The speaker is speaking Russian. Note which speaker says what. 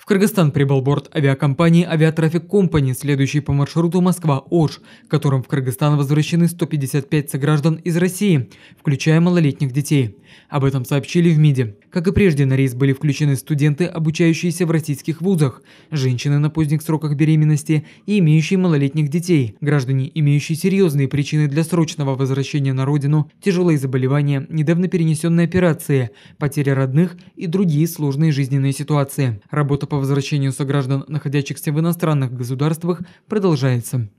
Speaker 1: В Кыргызстан прибыл борт авиакомпании «Авиатрафик Компани», следующий по маршруту Москва-Ош, которым в Кыргызстан возвращены 155 сограждан из России, включая малолетних детей. Об этом сообщили в МИДе. Как и прежде, на рейс были включены студенты, обучающиеся в российских вузах, женщины на поздних сроках беременности и имеющие малолетних детей, граждане, имеющие серьезные причины для срочного возвращения на родину, тяжелые заболевания, недавно перенесенные операции, потеря родных и другие сложные жизненные ситуации. Работа по возвращению сограждан, находящихся в иностранных государствах, продолжается.